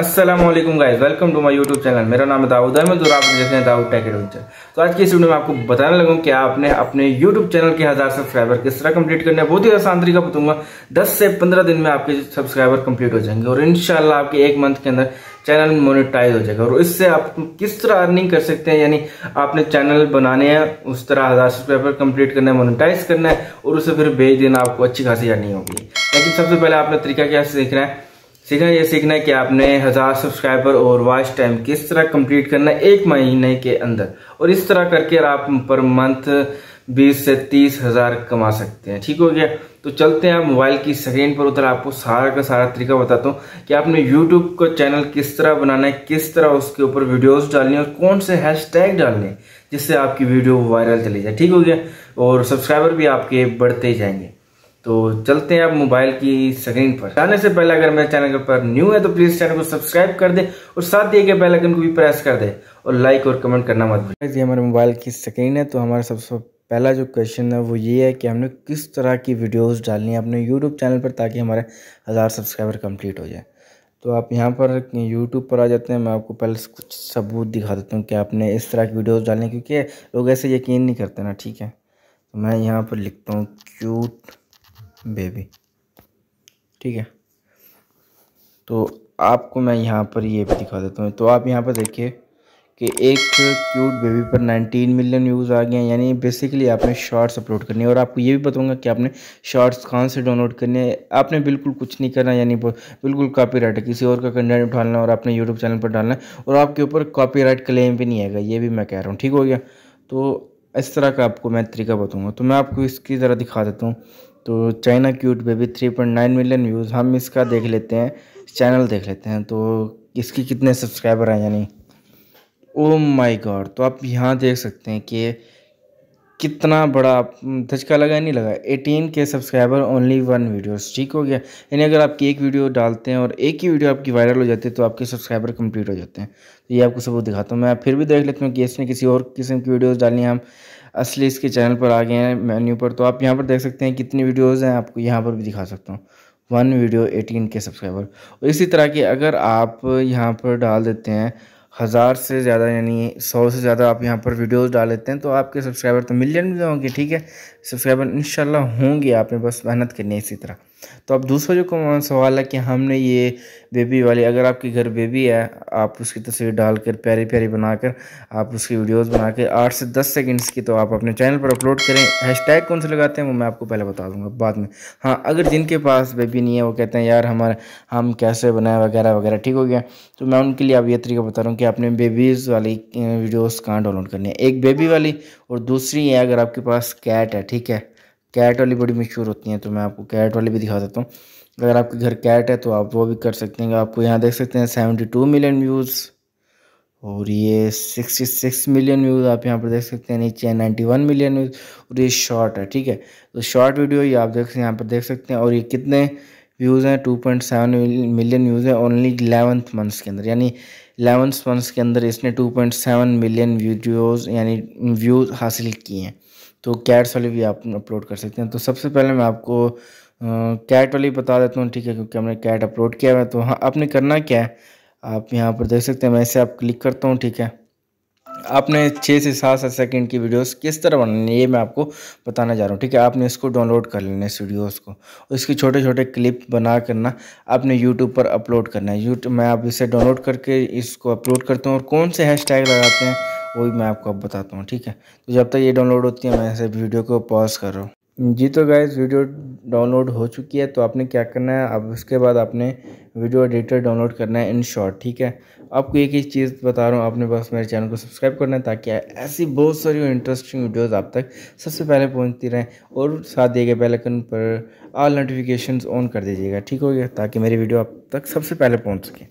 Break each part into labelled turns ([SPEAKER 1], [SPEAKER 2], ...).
[SPEAKER 1] Aslam guys welcome to my YouTube channel मेरा नाम है दाऊद अहमद और आप देख रहे हैं दाऊद टेक एडवेंचर तो आज की इस वीडियो में आपको बताने लगा कि आपने अपने यूट्यूब चैनल के हज़ार सब्सक्राइबर किस तरह कंप्लीट करना है बहुत ही आसान तरीका बताऊंगा 10 से 15 दिन में आपके सब्सक्राइबर कंप्लीट हो जाएंगे और इनशाला आपके एक मंथ के अंदर चैनल मोनिटाइज हो जाएगा और इससे आप किस तरह अर्निंग कर सकते हैं यानी आपने चैनल बनाने हैं उस तरह हज़ार सब्सक्राइबर कंप्लीट करना है मोनिटाइज करना है और उसे फिर भेज देना आपको अच्छी खासी अर्निंग होगी लेकिन सबसे पहले आपने तरीका क्या सीखना है सीखना ये सीखना है कि आपने हज़ार सब्सक्राइबर और वॉच टाइम किस तरह कंप्लीट करना है एक महीने के अंदर और इस तरह करके आप पर मंथ बीस से तीस हज़ार कमा सकते हैं ठीक हो गया तो चलते हैं आप मोबाइल की स्क्रीन पर उतर आपको सारा का सारा तरीका बताता हूँ कि आपने यूट्यूब का चैनल किस तरह बनाना है किस तरह उसके ऊपर वीडियोज़ डालनी है और कौन से टैग डालने जिससे आपकी वीडियो वायरल चली जाए ठीक हो गया और सब्सक्राइबर भी आपके बढ़ते ही जाएंगे तो चलते हैं आप मोबाइल की स्क्रीन पर जाने से पहले अगर मेरे चैनल पर न्यू है तो प्लीज़ चैनल को सब्सक्राइब कर दे और साथ ही बेल आइकन को भी प्रेस कर दे और लाइक और कमेंट करना मत भूलें ये हमारे मोबाइल की स्क्रीन है तो हमारा सबसे पहला जो क्वेश्चन है वो ये है कि हमने किस तरह की वीडियोस डालनी है अपने यूट्यूब चैनल पर ताकि हमारे हज़ार सब्सक्राइबर कंप्लीट हो जाए तो आप यहाँ पर यूट्यूब पर आ जाते हैं मैं आपको पहले कुछ सबूत दिखा देता हूँ कि आपने इस तरह की वीडियोस डालनी क्योंकि लोग ऐसे यकीन नहीं करते ना ठीक है तो मैं यहाँ पर लिखता हूँ क्यूट बेबी ठीक है तो आपको मैं यहाँ पर ये भी दिखा देता हूँ तो आप यहाँ पर देखिए कि एक क्यूट बेबी पर 19 मिलियन व्यूज़ आ गए हैं यानी बेसिकली आपने शॉर्ट्स अपलोड करनी है और आपको ये भी बताऊंगा कि आपने शॉर्ट्स कहाँ से डाउनलोड करने हैं आपने बिल्कुल कुछ नहीं करना यानी बिल्कुल कॉपीराइट है किसी और का कंटेंट उठाना और अपने यूट्यूब चैनल पर डालना और आपके ऊपर कॉपीराइट क्लेम भी नहीं आएगा ये भी मैं कह रहा हूँ ठीक हो गया तो इस तरह का आपको मैं तरीका बताऊँगा तो मैं आपको इसकी ज़रा दिखा देता हूँ तो China cute baby three point nine million views हम इसका देख लेते हैं चैनल देख लेते हैं तो इसकी कितने सब्सक्राइबर हैं यानी ओ माय गॉड तो आप यहाँ देख सकते हैं कि कितना बड़ा धचका लगा नहीं लगा एटीन के सब्सक्राइबर ओनली वन वीडियोस ठीक हो गया यानी अगर आपकी एक वीडियो डालते हैं और एक ही वीडियो आपकी वायरल हो जाती है तो आपके सब्सक्राइबर कंप्लीट हो जाते हैं तो ये आपको सबूत दिखाता हूँ मैं फिर भी देख लेता हूँ कि इसमें किसी और किस्म की वीडियोज़ डालनी हम असली इसके चैनल पर आ गए हैं मेन्यू पर तो आप यहाँ पर देख सकते हैं कितनी वीडियोज़ हैं आपको यहाँ पर भी दिखा सकता हूँ वन वीडियो एटीन के सब्सक्राइबर और इसी तरह की अगर आप यहाँ पर डाल देते हैं हज़ार से ज़्यादा यानी सौ से ज़्यादा आप यहाँ पर वीडियोस डाल लेते हैं तो आपके सब्सक्राइबर तो मिलियन भी होंगे ठीक है सब्सक्राइबर इन होंगे आपने बस मेहनत करनी है इसी तरह तो अब दूसरा जो सवाल है कि हमने ये बेबी वाली अगर आपके घर बेबी है आप उसकी तस्वीर डालकर प्यारी प्यारी बनाकर आप उसकी वीडियोस बनाकर आठ से दस सेकंड्स की तो आप अपने चैनल पर अपलोड करें हैशटैग कौन से लगाते हैं वो मैं आपको पहले बता दूंगा बाद में हाँ अगर जिनके पास बेबी नहीं है वो कहते हैं यार हमारे हम कैसे बनाए वगैरह वगैरह ठीक हो गया तो मैं उनके लिए अब ये तरीका बता रहा हूँ कि आपने बेबीज़ वाली वीडियोज़ कहाँ डाउनलोड करनी है एक बेबी वाली और दूसरी है अगर आपके पास कैट है ठीक है कैट वाली बड़ी मशहूर होती हैं तो मैं आपको कैट वाली भी दिखा देता हूँ अगर आपके घर कैट है तो आप वो भी कर सकते हैं आपको यहाँ देख सकते हैं सेवेंटी टू मिलियन व्यूज़ और ये सिक्सटी सिक्स मिलियन व्यूज़ आप यहाँ पर देख सकते हैं नीचे नाइन्टी वन मिलियन व्यूज़ और ये शॉर्ट है ठीक है तो शॉर्ट वीडियो ये आप देख सकते हैं यहाँ पर देख सकते हैं और ये कितने व्यूज़ हैं two point seven million views हैं ओनली इलेवंथ मंथ्स के अंदर यानी इलेवंथ मंथ्स के अंदर इसने two point seven million videos यानी व्यूज़ हासिल किए हैं तो कैट्स वाली भी आप अपलोड कर सकते हैं तो सबसे पहले मैं आपको कैट वाली बता देता हूँ ठीक है क्योंकि हमने कैट अपलोड किया हुआ है तो हाँ आपने करना क्या है आप यहाँ पर देख सकते हैं मैं इसे आप क्लिक करता हूँ ठीक है आपने छः से सात सात सेकेंड की वीडियोस किस तरह बनानी है ये मैं आपको बताना जा रहा हूँ ठीक है आपने इसको डाउनलोड कर लेना इस वीडियोस को इसके छोटे छोटे क्लिप बना करना आपने यूट्यूब पर अपलोड करना है यूट्यूब मैं आप इसे डाउनलोड करके इसको अपलोड करता हूँ और कौन से हैशटैग लगाते हैं वो भी मैं आपको अब बताता हूँ ठीक है तो जब तक ये डाउनलोड होती है मैं ऐसे वीडियो को पॉज कर रहा हूँ जी तो गाइज वीडियो डाउनलोड हो चुकी है तो आपने क्या करना है अब उसके बाद आपने वीडियो एडिटर डाउनलोड करना है इन शॉर्ट ठीक है आपको एक ही चीज़ बता रहा हूँ आपने बस मेरे चैनल को सब्सक्राइब करना है ताकि ऐसी बहुत सारी इंटरेस्टिंग वीडियोस आप तक सबसे पहले पहुँचती रहें और साथ दिए गए बेलकन पर ऑल नोटिफिकेशन ऑन कर दीजिएगा ठीक हो गया ताकि मेरी वीडियो आप तक सबसे पहले पहुँच सके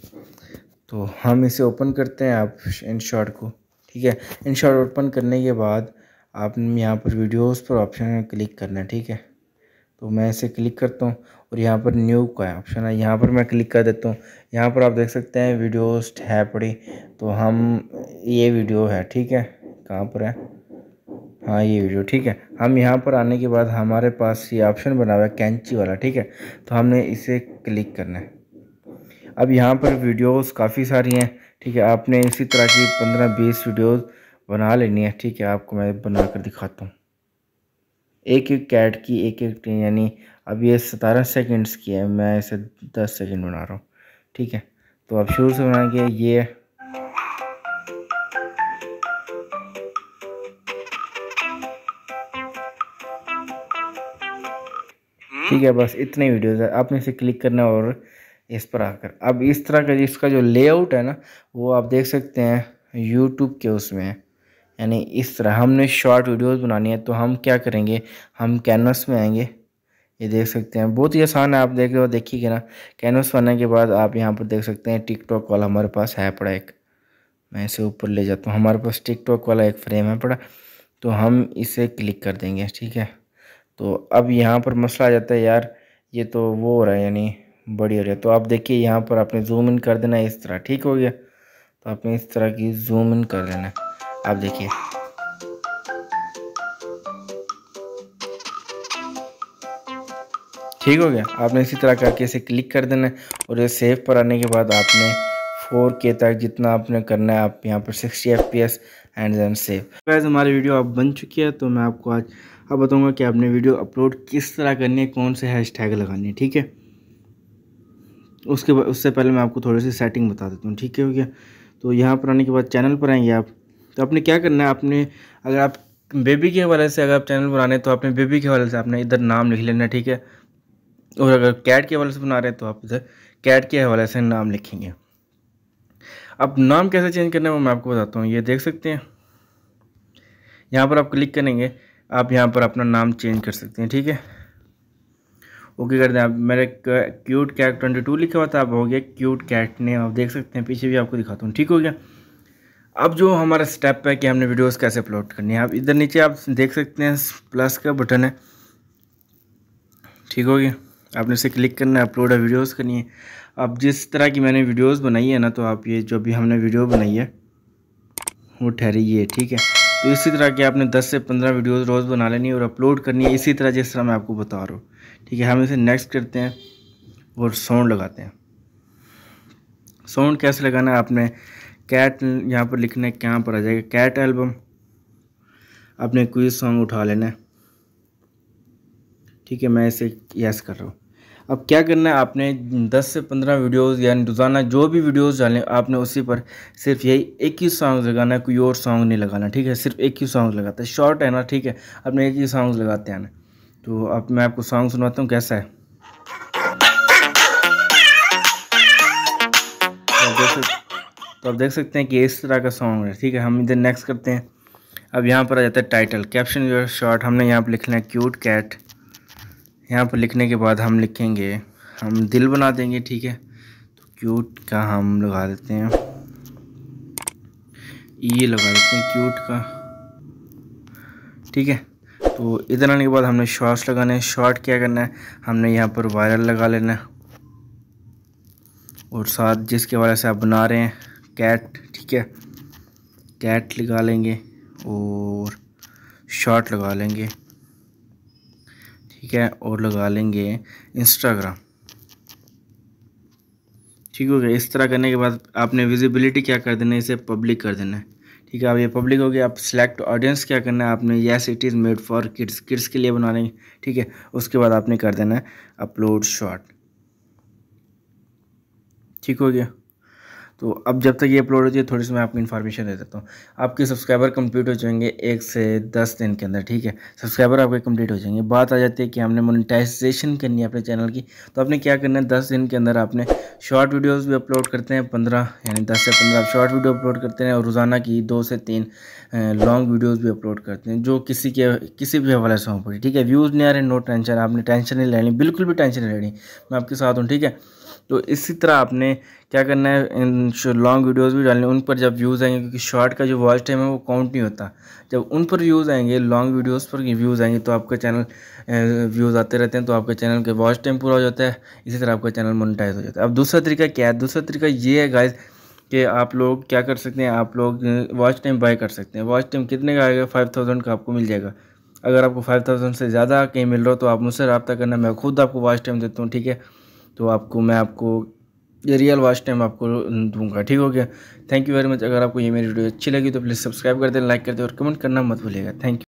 [SPEAKER 1] तो हम इसे ओपन करते हैं आप इन शॉर्ट को ठीक है इन शॉर्ट ओपन करने के बाद आप यहाँ पर वीडियोस पर ऑप्शन क्लिक करना है ठीक है तो मैं इसे क्लिक करता हूँ और यहाँ पर न्यू का ऑप्शन है यहाँ पर मैं क्लिक कर देता हूँ यहाँ पर आप देख सकते हैं वीडियोस पड़ी तो हम ये वीडियो है ठीक है कहाँ पर है हाँ ये वीडियो ठीक है हम यहाँ पर आने के बाद हमारे पास ये ऑप्शन बना हुआ है कैंची वाला ठीक है तो हमने इसे क्लिक करना है अब यहाँ पर वीडियोस काफ़ी सारी हैं ठीक है आपने इसी तरह की पंद्रह बीस वीडियोस बना लेनी है ठीक है आपको मैं बना कर दिखाता हूँ एक एक कैट की एक एक यानी अब ये सतारह सेकंड्स की है मैं इसे दस सेकंड बना रहा हूँ ठीक है तो आप शुरू से बनाएंगे ये ठीक है बस इतने वीडियोस है आपने इसे क्लिक करना और इस पर आकर अब इस तरह का इसका जो लेआउट है ना वो आप देख सकते हैं यूट्यूब के उसमें यानी इस तरह हमने शॉर्ट वीडियोस बनानी है तो हम क्या करेंगे हम कैनवस में आएंगे ये देख सकते हैं बहुत ही आसान है आप देख रहे हो देखिएगा ना कैनवस बनने के बाद आप यहाँ पर देख सकते हैं टिकटॉक वाला हमारे पास है पड़ा एक मैं इसे ऊपर ले जाता हूँ हमारे पास टिकटॉक वाला एक फ्रेम है पड़ा तो हम इसे क्लिक कर देंगे ठीक है तो अब यहाँ पर मसला आ जाता है यार ये तो वो हो रहा है यानी बढ़िया हो रही है तो आप देखिए यहाँ पर आपने जूम इन कर देना इस तरह ठीक हो गया तो आपने इस तरह की जूम इन कर लेना आप देखिए ठीक हो गया आपने इसी तरह करके इसे क्लिक कर देना है और ये सेव पर आने के बाद आपने 4K तक जितना आपने करना है आप यहाँ पर 60 FPS एंड देन सेव वैसे हमारी वीडियो अब बन चुकी है तो मैं आपको आज अब बताऊँगा कि आपने वीडियो अपलोड किस तरह करनी है कौन से हैशटैग लगानी है ठीक है उसके बाद उससे पहले मैं आपको थोड़ी सी सेटिंग बता देता हूँ ठीक है भैया तो यहाँ पर आने के बाद चैनल पर आएंगे आप तो आपने क्या करना है आपने अगर आप बेबी के हवाले से अगर आप चैनल बनाने तो आपने बेबी के हवाले से आपने इधर नाम लिख लेना ठीक है और अगर कैट के हवाले से बना रहे हैं तो आप इधर कैट के हवाले से नाम लिखेंगे अब नाम कैसे चेंज करना है वो मैं आपको बताता हूँ ये देख सकते हैं यहाँ पर आप क्लिक करेंगे आप यहाँ पर अपना नाम चेंज कर सकते हैं ठीक है ओके कर दें आप मेरे क्यूट कैट ट्वेंटी टू लिखा हुआ था अब हो गया क्यूट कैट नेम आप देख सकते हैं पीछे भी आपको दिखाता हूँ ठीक हो गया अब जो हमारा स्टेप है कि हमने वीडियोस कैसे अपलोड करनी है आप इधर नीचे आप देख सकते हैं प्लस का बटन है ठीक हो गया आपने उसे क्लिक करना है अपलोड है वीडियोज़ करनी है अब जिस तरह की मैंने वीडियोज़ बनाई है ना तो आप ये जो भी हमने वीडियो बनाई है वो ठहरी है ठीक है तो इसी तरह की आपने 10 से 15 वीडियोस रोज़ बना लेनी है और अपलोड करनी है इसी तरह जिस तरह मैं आपको बता रहा हूँ ठीक है हम इसे नेक्स्ट करते हैं और साउंड लगाते हैं साउंड कैसे लगाना है आपने कैट यहाँ पर लिखना है कहाँ पर आ जाएगा कैट एल्बम आपने क्विज सॉन्ग उठा लेना है ठीक है मैं इसे यस कर रहा हूँ अब क्या करना है आपने 10 से 15 वीडियोस यानी रोज़ाना जो भी वीडियोस डालें आपने उसी पर सिर्फ यही एक ही सॉन्ग लगाना है कोई और सॉन्ग नहीं लगाना ठीक है सिर्फ एक ही सॉन्ग लगाते हैं शॉर्ट है ना ठीक है अपने एक ही सॉन्ग लगाते हैं तो अब मैं आपको सॉन्ग सुनाता हूँ कैसा है तो, तो आप देख सकते हैं कि इस तरह का सॉन्ग है ठीक है हम इधर नेक्स्ट करते हैं अब यहाँ पर आ जाता है टाइटल कैप्शन योर शॉर्ट हमने यहाँ पर लिखना है क्यूट कैट यहाँ पर लिखने के बाद हम लिखेंगे हम दिल बना देंगे ठीक है तो क्यूट का हम लगा देते हैं ये लगा देते हैं क्यूट का ठीक है तो इधर आने के बाद हमने शॉर्ट्स लगाने हैं शॉर्ट क्या करना है हमने यहाँ पर वायरल लगा लेना है और साथ जिसके वाले से आप बना रहे हैं कैट ठीक है कैट लगा लेंगे और शॉर्ट लगा लेंगे ठीक है और लगा लेंगे इंस्टाग्राम ठीक हो गया इस तरह करने के बाद आपने विजिबिलिटी क्या कर देना है इसे पब्लिक कर देना है ठीक है अब ये पब्लिक हो गया आप सिलेक्ट ऑडियंस क्या करना है आपने yes it is made for kids kids के लिए बना लेंगे ठीक है उसके बाद आपने कर देना है अपलोड शॉट ठीक हो गया तो अब जब तक ये अपलोड होती है थोड़ी सी मैं आपको इन्फॉर्मेशन दे देता हूँ आपके सब्सक्राइबर कंप्लीट हो जाएंगे एक से दस दिन के अंदर ठीक है सब्सक्राइबर आपके कंप्लीट हो जाएंगे बात आ जाती है कि हमने मोनिटाइजेशन करनी है अपने चैनल की तो आपने क्या करना है दस दिन के अंदर आपने शॉर्ट वीडियोज़ भी अपलोड करते हैं पंद्रह यानी दस से पंद्रह शॉर्ट वीडियो अपलोड करते हैं और रोज़ाना की दो से तीन लॉन्ग वीडियोज़ भी अपलोड करते हैं जो किसी के किसी भी हवाले से हो पड़ी ठीक है व्यूज़ नहीं आ रहे नो टेंशन आपने टेंशन नहीं लेनी बिल्कुल भी टेंशन नहीं लेनी मैं आपके साथ हूँ ठीक है तो इसी तरह आपने क्या करना है लॉन्ग वीडियोस भी डालने उन पर जब व्यूज़ आएंगे क्योंकि शॉर्ट का जो वॉच टाइम है वो काउंट नहीं होता जब उन पर व्यूज़ आएंगे लॉन्ग वीडियोस पर व्यूज़ आएंगे तो आपका चैनल व्यूज़ आते रहते हैं तो आपका चैनल का वॉच टाइम पूरा हो जाता है इसी तरह आपका चैनल मोनिटाइज हो जाता है अब दूसरा तरीका क्या है दूसरा तरीका ये है गाइज कि आप लोग क्या कर सकते हैं आप लोग वॉच टाइम बाय कर सकते हैं वॉच टाइम कितने का आएगा फाइव थाउजेंड का आपको मिल जाएगा अगर आपको फाइव थाउजेंड से ज़्यादा कहीं मिल रहा हो तो आप मुझसे रबता करना मैं खुद आपको वॉच टाइम देता हूँ ठीक है तो आपको मैं आपको ये रियल वॉच टाइम आपको दूंगा ठीक हो गया थैंक यू वेरी मच अगर आपको ये मेरी वीडियो अच्छी लगी तो प्लीज़ सब्सक्राइब कर दें लाइक कर दें और कमेंट करना मत भूलिएगा थैंक यू